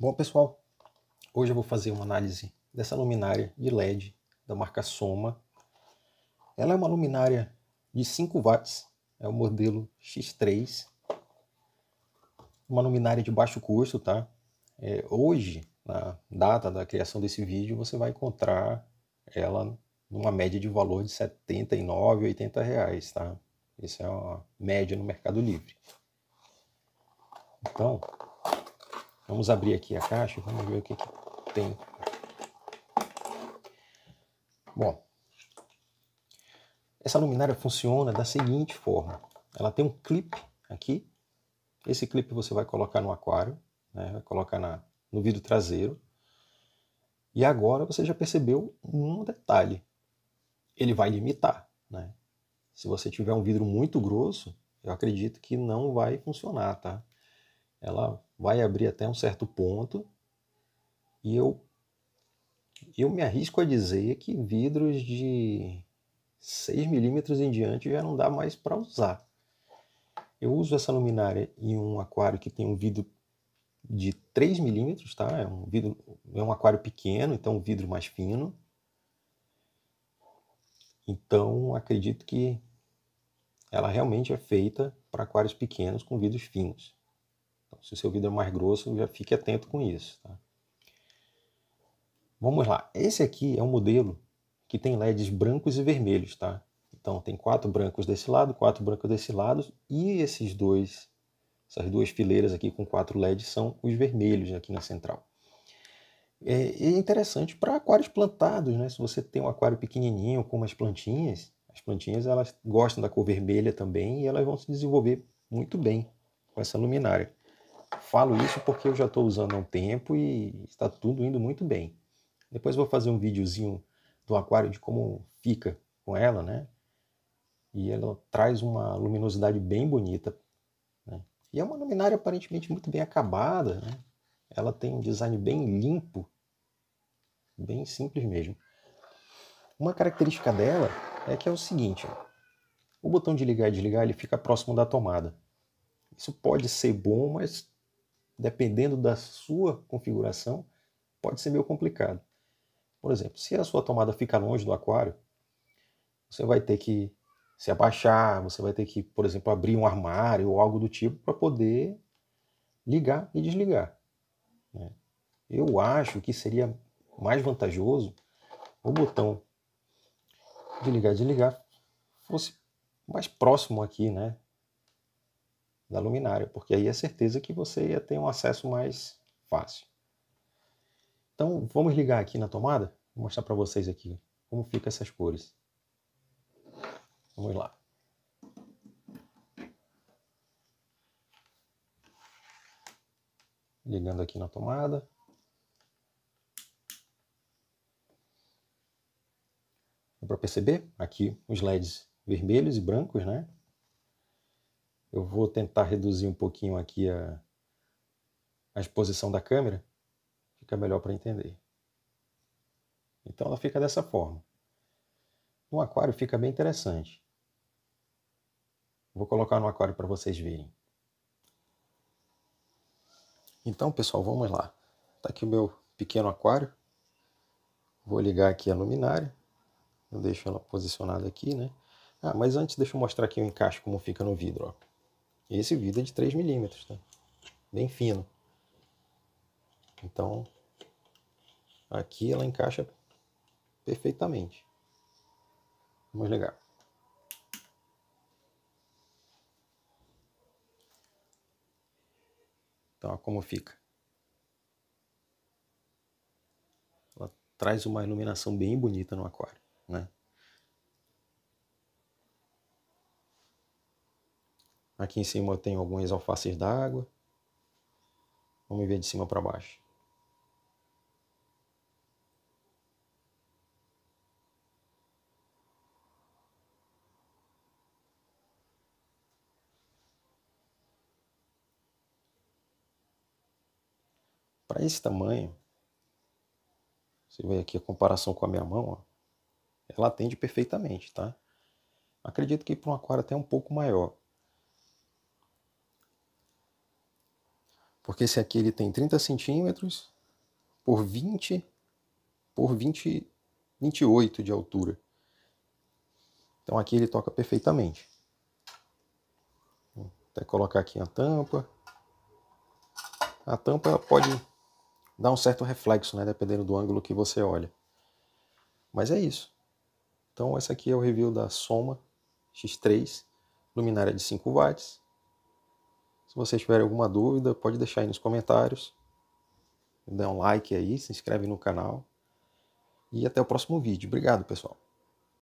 Bom, pessoal, hoje eu vou fazer uma análise dessa luminária de LED da marca Soma. Ela é uma luminária de 5 watts, é o modelo X3. Uma luminária de baixo custo, tá? É, hoje, na data da criação desse vídeo, você vai encontrar ela numa média de valor de 79, 80 reais, tá? Isso é uma média no Mercado Livre. Então, Vamos abrir aqui a caixa e vamos ver o que, que tem. Bom, essa luminária funciona da seguinte forma. Ela tem um clipe aqui. Esse clipe você vai colocar no aquário, né? vai colocar na, no vidro traseiro. E agora você já percebeu um detalhe. Ele vai limitar. Né? Se você tiver um vidro muito grosso, eu acredito que não vai funcionar, tá? ela vai abrir até um certo ponto e eu eu me arrisco a dizer que vidros de 6 milímetros em diante já não dá mais para usar. Eu uso essa luminária em um aquário que tem um vidro de 3 milímetros, tá? É um, vidro, é um aquário pequeno, então um vidro mais fino. Então, acredito que ela realmente é feita para aquários pequenos com vidros finos. Então, se o seu vidro é mais grosso, já fique atento com isso. Tá? Vamos lá. Esse aqui é um modelo que tem LEDs brancos e vermelhos, tá? Então tem quatro brancos desse lado, quatro brancos desse lado e esses dois, essas duas fileiras aqui com quatro LEDs são os vermelhos aqui na central. É, é interessante para aquários plantados, né? Se você tem um aquário pequenininho com umas plantinhas, as plantinhas elas gostam da cor vermelha também e elas vão se desenvolver muito bem com essa luminária. Falo isso porque eu já estou usando há um tempo e está tudo indo muito bem. Depois vou fazer um videozinho do aquário de como fica com ela, né? E ela traz uma luminosidade bem bonita. Né? E é uma luminária aparentemente muito bem acabada, né? Ela tem um design bem limpo, bem simples mesmo. Uma característica dela é que é o seguinte, ó. o botão de ligar e desligar ele fica próximo da tomada. Isso pode ser bom, mas dependendo da sua configuração, pode ser meio complicado. Por exemplo, se a sua tomada fica longe do aquário, você vai ter que se abaixar, você vai ter que, por exemplo, abrir um armário ou algo do tipo para poder ligar e desligar. Né? Eu acho que seria mais vantajoso o botão de ligar e desligar fosse mais próximo aqui, né? da luminária, porque aí é certeza que você ia ter um acesso mais fácil. Então, vamos ligar aqui na tomada? Vou mostrar para vocês aqui como fica essas cores. Vamos lá. Ligando aqui na tomada. Dá para perceber? Aqui os LEDs vermelhos e brancos, né? Eu vou tentar reduzir um pouquinho aqui a, a exposição da câmera, fica melhor para entender. Então ela fica dessa forma. No aquário fica bem interessante. Vou colocar no aquário para vocês verem. Então, pessoal, vamos lá. Está aqui o meu pequeno aquário. Vou ligar aqui a luminária. Eu deixo ela posicionada aqui, né? Ah, mas antes deixa eu mostrar aqui o encaixe como fica no vidro, ó esse vidro é de 3 milímetros, tá? Bem fino. Então, aqui ela encaixa perfeitamente. Vamos ligar. Então, ó, como fica. Ela traz uma iluminação bem bonita no aquário, né? Aqui em cima eu tenho algumas alfaces d'água. Vamos ver de cima para baixo. Para esse tamanho, você vê aqui a comparação com a minha mão, ó, ela atende perfeitamente, tá? Acredito que para um aquário até um pouco maior, Porque esse aqui ele tem 30 centímetros por 20 por 20, 28 de altura. Então aqui ele toca perfeitamente. Vou até colocar aqui a tampa. A tampa pode dar um certo reflexo, né, dependendo do ângulo que você olha. Mas é isso. Então esse aqui é o review da Soma X3, luminária de 5 watts, se vocês tiverem alguma dúvida, pode deixar aí nos comentários. Dá um like aí, se inscreve no canal. E até o próximo vídeo. Obrigado, pessoal.